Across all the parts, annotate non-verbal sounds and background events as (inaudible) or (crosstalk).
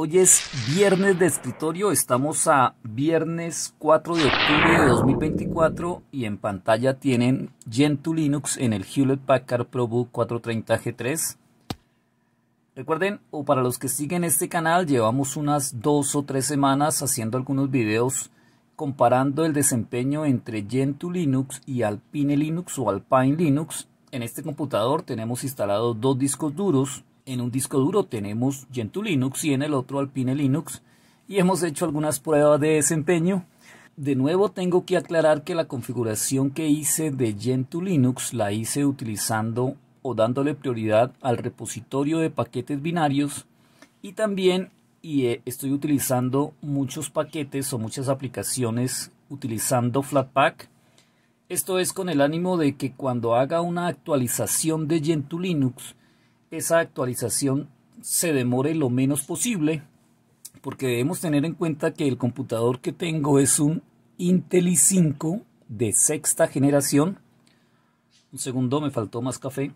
Hoy es viernes de escritorio, estamos a viernes 4 de octubre de 2024 y en pantalla tienen Gentoo Linux en el Hewlett Packard ProBook 430G3. Recuerden, o para los que siguen este canal, llevamos unas dos o tres semanas haciendo algunos videos comparando el desempeño entre Gentoo Linux y Alpine Linux o Alpine Linux. En este computador tenemos instalados dos discos duros en un disco duro tenemos Gentoo Linux y en el otro Alpine Linux y hemos hecho algunas pruebas de desempeño. De nuevo tengo que aclarar que la configuración que hice de Gentoo Linux la hice utilizando o dándole prioridad al repositorio de paquetes binarios y también y eh, estoy utilizando muchos paquetes o muchas aplicaciones utilizando Flatpak. Esto es con el ánimo de que cuando haga una actualización de Gentoo Linux esa actualización se demore lo menos posible, porque debemos tener en cuenta que el computador que tengo es un Intel i5 de sexta generación. Un segundo, me faltó más café.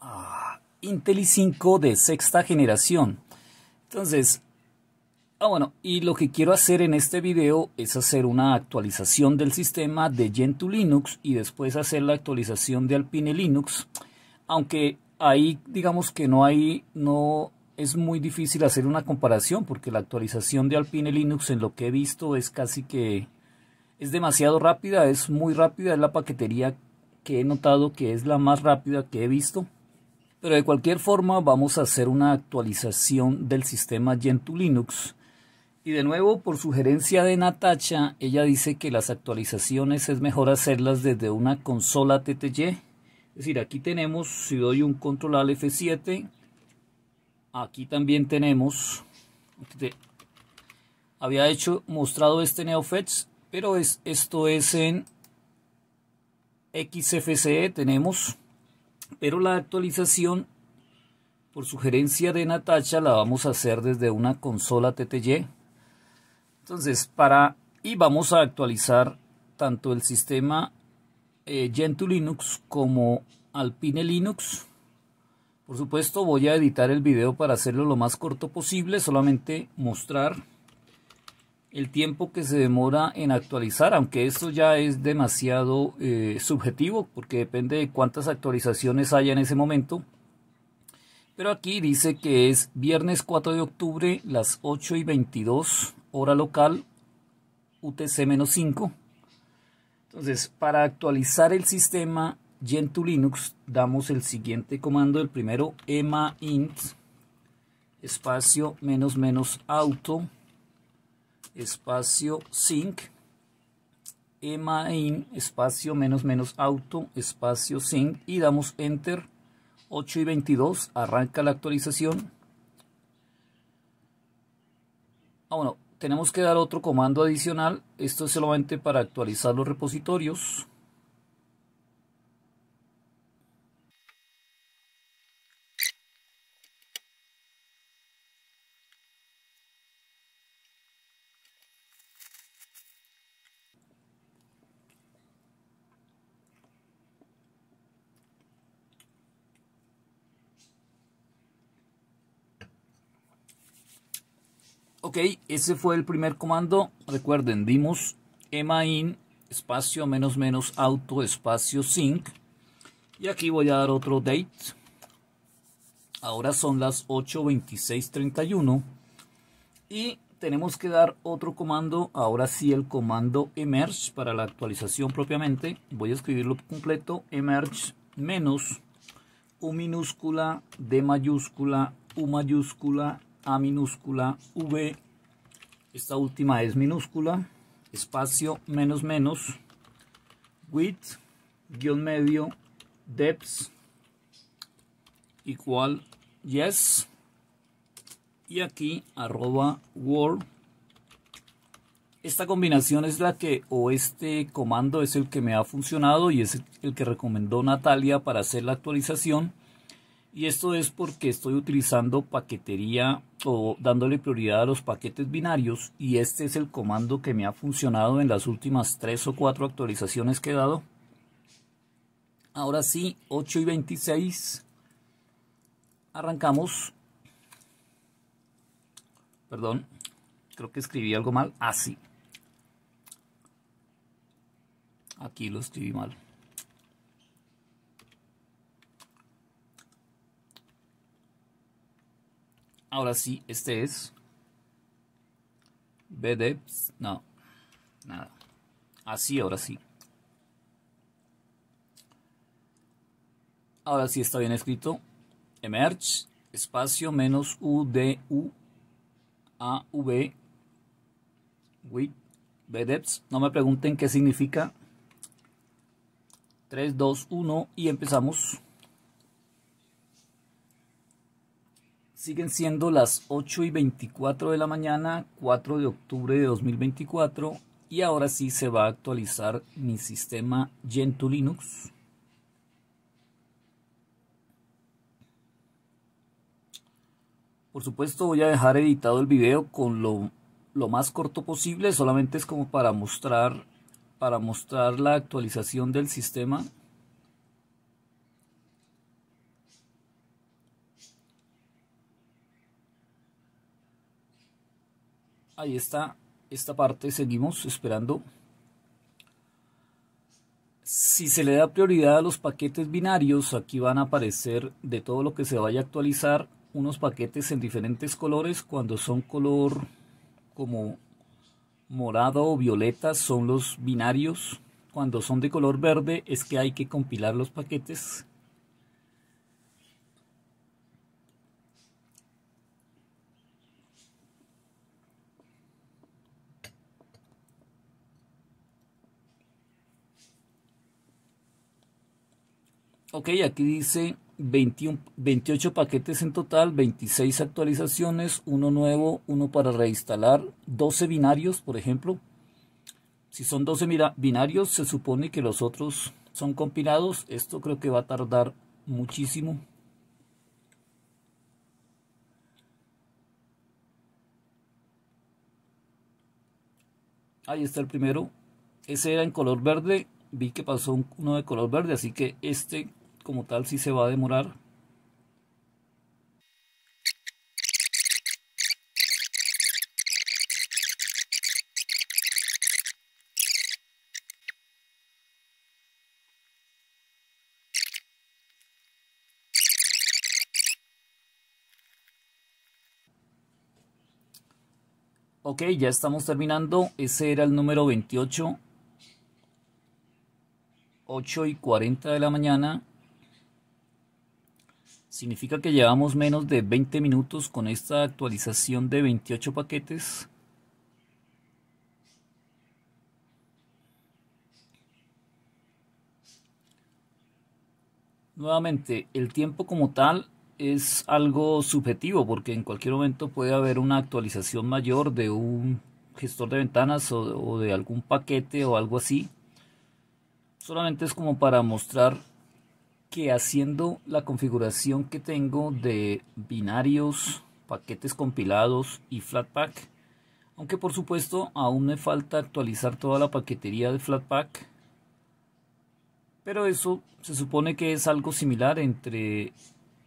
Ah, Intel i5 de sexta generación. Entonces, Ah, bueno, y lo que quiero hacer en este video es hacer una actualización del sistema de Gentoo Linux y después hacer la actualización de Alpine Linux, aunque ahí digamos que no hay, no es muy difícil hacer una comparación porque la actualización de Alpine Linux en lo que he visto es casi que es demasiado rápida, es muy rápida, es la paquetería que he notado que es la más rápida que he visto. Pero de cualquier forma vamos a hacer una actualización del sistema Gentoo Linux y de nuevo, por sugerencia de Natacha, ella dice que las actualizaciones es mejor hacerlas desde una consola TTY. Es decir, aquí tenemos, si doy un control al F7, aquí también tenemos, había hecho, mostrado este NeoFetch, pero es, esto es en XFCE tenemos, pero la actualización por sugerencia de Natacha la vamos a hacer desde una consola TTY. Entonces, para y vamos a actualizar tanto el sistema eh, Gentoo Linux como Alpine Linux. Por supuesto, voy a editar el video para hacerlo lo más corto posible, solamente mostrar el tiempo que se demora en actualizar, aunque esto ya es demasiado eh, subjetivo, porque depende de cuántas actualizaciones haya en ese momento. Pero aquí dice que es viernes 4 de octubre, las 8 y 22 hora local UTC-5. Entonces, para actualizar el sistema Gentoo Linux, damos el siguiente comando, el primero ema int espacio menos menos auto espacio sync ema espacio menos menos auto espacio sync y damos enter 8 y 22 arranca la actualización ah bueno tenemos que dar otro comando adicional, esto es solamente para actualizar los repositorios Ok, ese fue el primer comando. Recuerden, dimos emain espacio menos menos auto espacio sync. Y aquí voy a dar otro date. Ahora son las 8.26.31. Y tenemos que dar otro comando. Ahora sí, el comando emerge para la actualización propiamente. Voy a escribirlo completo. Emerge menos U minúscula, D mayúscula, U mayúscula, a minúscula V, esta última es minúscula, espacio menos menos, width, guión medio, depth, igual yes, y aquí arroba word. Esta combinación es la que, o este comando es el que me ha funcionado y es el que recomendó Natalia para hacer la actualización. Y esto es porque estoy utilizando paquetería o dándole prioridad a los paquetes binarios y este es el comando que me ha funcionado en las últimas tres o cuatro actualizaciones que he dado. Ahora sí, 8 y 26. Arrancamos. Perdón, creo que escribí algo mal. Así. Ah, Aquí lo escribí mal. Ahora sí, este es. BDEPS. No. Nada. Así, ahora sí. Ahora sí está bien escrito. Emerge. Espacio menos U D U A V. With BDEPS. No me pregunten qué significa. 3, 2, 1 y empezamos. Siguen siendo las 8 y 24 de la mañana, 4 de octubre de 2024, y ahora sí se va a actualizar mi sistema Gentoo Linux. Por supuesto voy a dejar editado el video con lo, lo más corto posible, solamente es como para mostrar, para mostrar la actualización del sistema ahí está esta parte, seguimos esperando. Si se le da prioridad a los paquetes binarios, aquí van a aparecer de todo lo que se vaya a actualizar unos paquetes en diferentes colores. Cuando son color como morado o violeta son los binarios. Cuando son de color verde es que hay que compilar los paquetes Ok, aquí dice 21, 28 paquetes en total, 26 actualizaciones, uno nuevo, uno para reinstalar, 12 binarios, por ejemplo. Si son 12 binarios, se supone que los otros son compilados. Esto creo que va a tardar muchísimo. Ahí está el primero. Ese era en color verde. Vi que pasó uno de color verde, así que este como tal si se va a demorar. Ok, ya estamos terminando. Ese era el número 28. 8 y 40 de la mañana Significa que llevamos menos de 20 minutos con esta actualización de 28 paquetes. Nuevamente, el tiempo como tal es algo subjetivo porque en cualquier momento puede haber una actualización mayor de un gestor de ventanas o, de algún paquete o algo así. Solamente es como para mostrar que haciendo la configuración que tengo de binarios, paquetes compilados y Flatpak, aunque por supuesto aún me falta actualizar toda la paquetería de Flatpak, pero eso se supone que es algo similar entre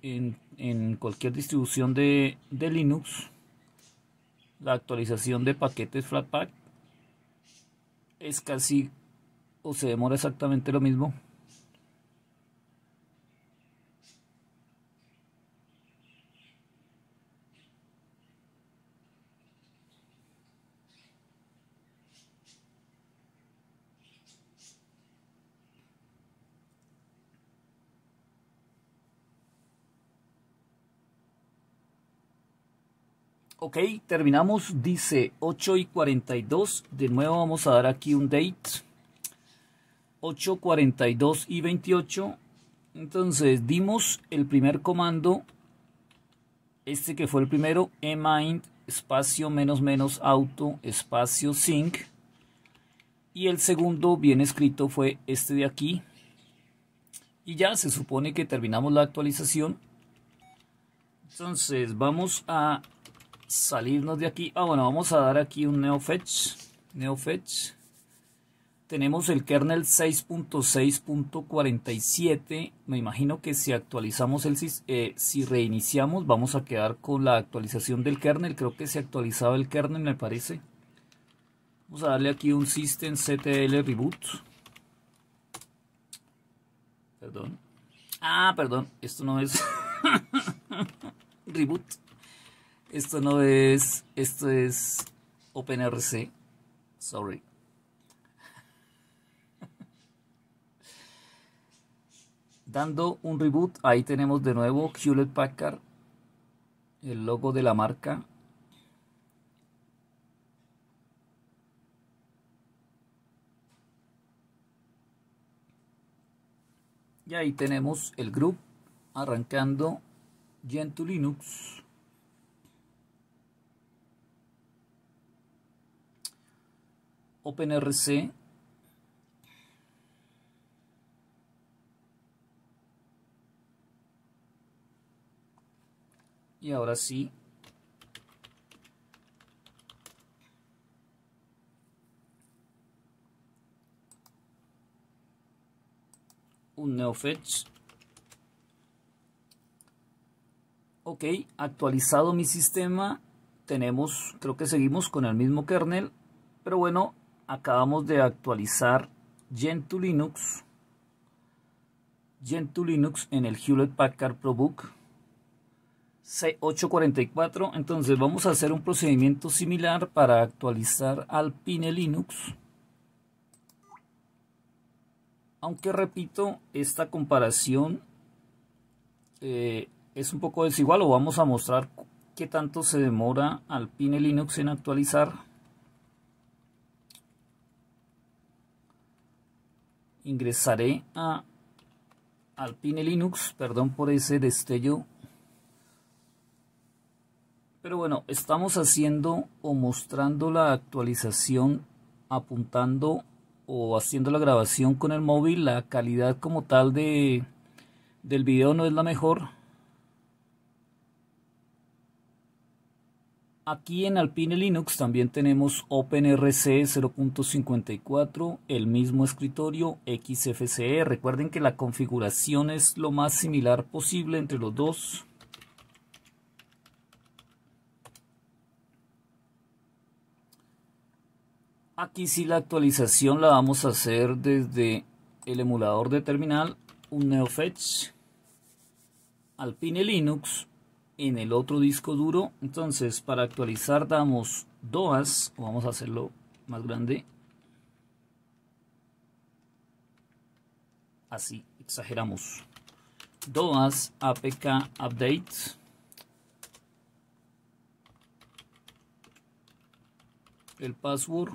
en, cualquier distribución de, de Linux, la actualización de paquetes Flatpak es casi o se demora exactamente lo mismo Ok, terminamos, dice 8 y 42. De nuevo vamos a dar aquí un date. 8, 42 y 28. Entonces dimos el primer comando, este que fue el primero, mind espacio menos menos auto espacio sync. Y el segundo bien escrito fue este de aquí. Y ya se supone que terminamos la actualización. Entonces vamos a salirnos de aquí. Ah, bueno, vamos a dar aquí un NeoFetch. NeoFetch. Tenemos el kernel 6.6.47. Me imagino que si actualizamos el eh, si reiniciamos, vamos a quedar con la actualización del kernel. Creo que se actualizaba el kernel, me parece. Vamos a darle aquí un system reboot. Perdón. Ah, perdón. Esto no es (laughs) reboot. Esto no es, esto es OpenRC, sorry. (laughs) Dando un reboot, ahí tenemos de nuevo Hewlett Packard, el logo de la marca. Y ahí tenemos el group arrancando Gentoo Linux. OpenRC y ahora sí un NeoFetch ok actualizado mi sistema tenemos creo que seguimos con el mismo kernel pero bueno acabamos de actualizar Gentoo Linux, Gentoo Linux en el Hewlett Packard ProBook C844. Entonces vamos a hacer un procedimiento similar para actualizar Alpine Linux. Aunque repito, esta comparación eh, es un poco desigual o vamos a mostrar qué tanto se demora Alpine Linux en actualizar ingresaré a Alpine Linux, perdón por ese destello. Pero bueno, estamos haciendo o mostrando la actualización apuntando o haciendo la grabación con el móvil. La calidad como tal de, del video no es la mejor, Aquí en Alpine Linux también tenemos OpenRC 0.54, el mismo escritorio XFCE. Recuerden que la configuración es lo más similar posible entre los dos. Aquí sí la actualización la vamos a hacer desde el emulador de terminal, un NeoFetch, Alpine Linux en el otro disco duro. Entonces, para actualizar damos DOAS, o vamos a hacerlo más grande. Así, exageramos. DOAS APK Update. El password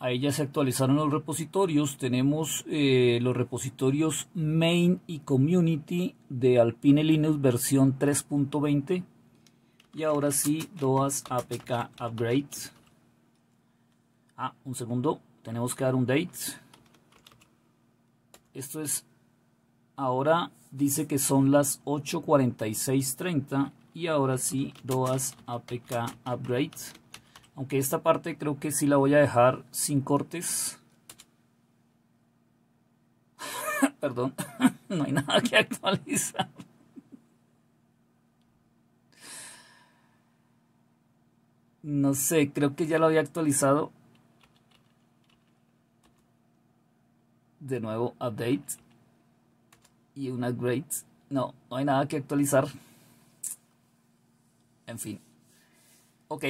Ahí ya se actualizaron los repositorios. Tenemos eh, los repositorios main y community de Alpine Linux versión 3.20. Y ahora sí, DOAS APK Upgrade. Ah, un segundo. Tenemos que dar un date. Esto es... Ahora dice que son las 8.46.30. Y ahora sí, DOAS APK Upgrade. Aunque esta parte creo que sí la voy a dejar sin cortes. (laughs) Perdón, (laughs) no hay nada que actualizar. No sé, creo que ya lo había actualizado. De nuevo, update. Y una upgrade. No, no hay nada que actualizar. En fin. Ok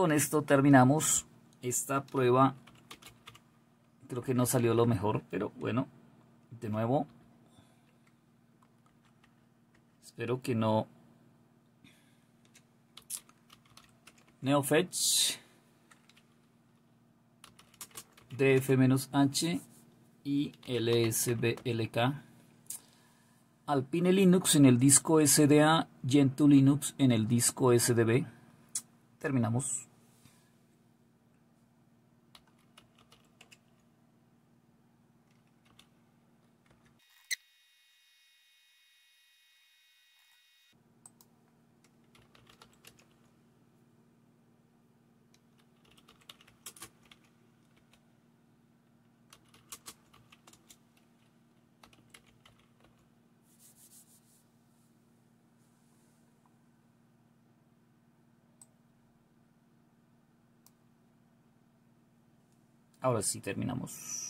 con esto terminamos esta prueba. Creo que no salió lo mejor, pero bueno, de nuevo. Espero que no. Neofetch. DF-H y LSBLK. Alpine Linux en el disco SDA, Gentoo Linux en el disco SDB. Terminamos. Ahora sí terminamos.